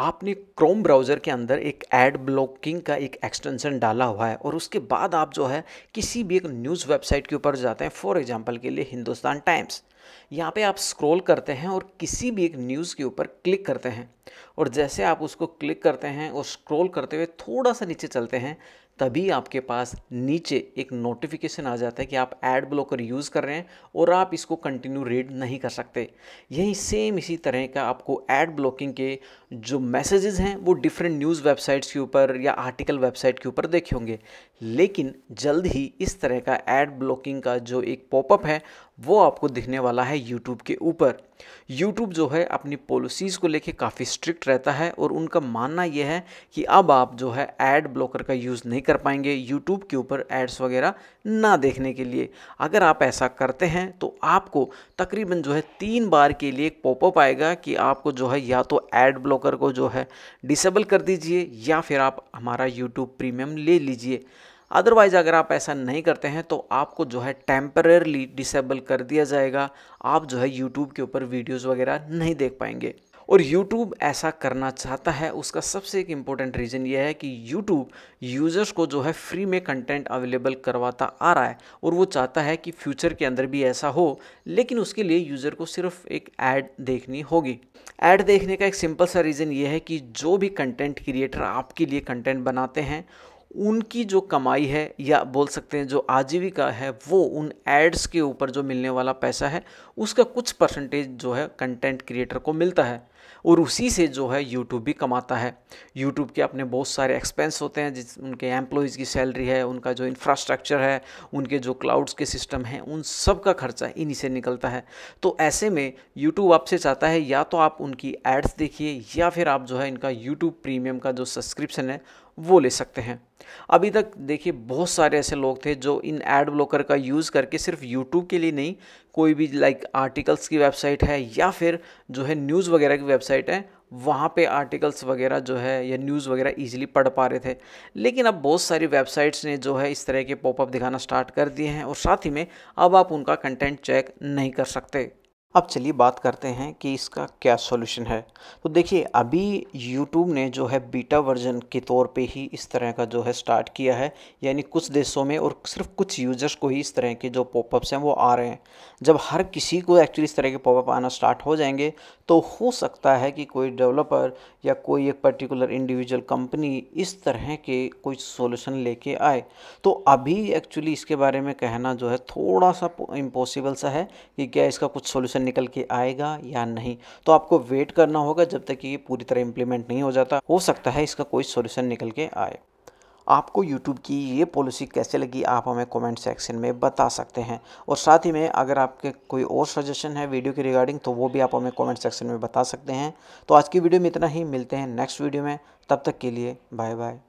आपने Chrome browser के अंदर एक एड ब्लॉकिंग का एक एक्सटेंशन डाला हुआ है और उसके बाद आप जो है किसी भी एक न्यूज़ वेबसाइट के ऊपर जाते हैं फॉर एग्जांपल के लिए हिंदुस्तान टाइम्स यहाँ पे आप स्क्रॉल करते हैं और किसी भी एक न्यूज़ के ऊपर क्लिक करते हैं और जैसे आप उसको क्लिक करते हैं और स्क्रॉल करते हुए थोड़ा सा नीचे चलते हैं तभी आपके पास नीचे एक नोटिफिकेशन आ जाता है कि आप एड ब्लॉकर यूज़ कर रहे हैं और आप इसको कंटिन्यू रीड नहीं कर सकते यही सेम इसी तरह का आपको एड ब्लॉकिंग के जो मैसेजेस हैं वो डिफरेंट न्यूज़ वेबसाइट्स के ऊपर या आर्टिकल वेबसाइट के ऊपर देखे होंगे लेकिन जल्द ही इस तरह का एड ब्लॉकिंग का जो एक पॉपअप है वो आपको दिखने वाला है यूट्यूब के ऊपर यूट्यूब जो है अपनी पॉलिसीज़ को लेके काफ़ी स्ट्रिक्ट रहता है और उनका मानना यह है कि अब आप जो है एड ब्लॉकर का यूज़ नहीं कर पाएंगे यूट्यूब के ऊपर एड्स वगैरह ना देखने के लिए अगर आप ऐसा करते हैं तो आपको तकरीबन जो है तीन बार के लिए एक पॉपअप आएगा कि आपको जो है या तो ऐड ब्लॉकर को जो है डिसेबल कर दीजिए या फिर आप हमारा यूट्यूब प्रीमियम ले लीजिए अदरवाइज़ अगर आप ऐसा नहीं करते हैं तो आपको जो है टेम्परेरली डिसेबल कर दिया जाएगा आप जो है यूट्यूब के ऊपर वीडियोज़ वगैरह नहीं देख पाएंगे और YouTube ऐसा करना चाहता है उसका सबसे एक इम्पोर्टेंट रीज़न यह है कि YouTube यूज़र्स को जो है फ्री में कंटेंट अवेलेबल करवाता आ रहा है और वो चाहता है कि फ्यूचर के अंदर भी ऐसा हो लेकिन उसके लिए यूज़र को सिर्फ एक ऐड देखनी होगी ऐड देखने का एक सिंपल सा रीज़न ये है कि जो भी कंटेंट क्रिएटर आपके लिए कंटेंट बनाते हैं उनकी जो कमाई है या बोल सकते हैं जो आजीविका है वो उन एड्स के ऊपर जो मिलने वाला पैसा है उसका कुछ परसेंटेज जो है कंटेंट क्रिएटर को मिलता है और उसी से जो है यूट्यूब भी कमाता है यूट्यूब के अपने बहुत सारे एक्सपेंस होते हैं जिस उनके एम्प्लॉयज़ की सैलरी है उनका जो इंफ्रास्ट्रक्चर है उनके जो क्लाउड्स के सिस्टम हैं उन सब का खर्चा इन्हीं से निकलता है तो ऐसे में यूट्यूब आपसे चाहता है या तो आप उनकी एड्स देखिए या फिर आप जो है इनका यूट्यूब प्रीमियम का जो सब्सक्रिप्शन है वो ले सकते हैं अभी तक देखिए बहुत सारे ऐसे लोग थे जो इन एड ब्लॉकर का यूज़ करके सिर्फ यूट्यूब के लिए नहीं कोई भी लाइक आर्टिकल्स की वेबसाइट है या फिर जो है न्यूज़ वगैरह की वेबसाइट है वहाँ पे आर्टिकल्स वगैरह जो है या न्यूज़ वगैरह इजीली पढ़ पा रहे थे लेकिन अब बहुत सारी वेबसाइट्स ने जो है इस तरह के पॉपअप दिखाना स्टार्ट कर दिए हैं और साथ ही में अब आप उनका कंटेंट चेक नहीं कर सकते अब चलिए बात करते हैं कि इसका क्या सॉल्यूशन है तो देखिए अभी YouTube ने जो है बीटा वर्जन के तौर पे ही इस तरह का जो है स्टार्ट किया है यानी कुछ देशों में और सिर्फ कुछ यूजर्स को ही इस तरह के जो पॉपअप्स हैं वो आ रहे हैं जब हर किसी को एक्चुअली इस तरह के पॉपअप आना स्टार्ट हो जाएंगे तो हो सकता है कि कोई डेवलपर या कोई एक पर्टिकुलर इंडिविजुअल कंपनी इस तरह के कोई सोल्यूशन लेके आए तो अभी एक्चुअली इसके बारे में कहना जो है थोड़ा सा इम्पॉसिबल सा है कि क्या इसका कुछ सोल्यूशन निकल के आएगा या नहीं तो आपको वेट करना होगा जब तक कि ये पूरी तरह इम्प्लीमेंट नहीं हो जाता हो सकता है इसका कोई सोल्यूशन निकल के आए आपको YouTube की ये पॉलिसी कैसे लगी आप हमें कमेंट सेक्शन में बता सकते हैं और साथ ही में अगर आपके कोई और सजेशन है वीडियो के रिगार्डिंग तो वो भी आप हमें कमेंट सेक्शन में बता सकते हैं तो आज की वीडियो में इतना ही मिलते हैं नेक्स्ट वीडियो में तब तक के लिए बाय बाय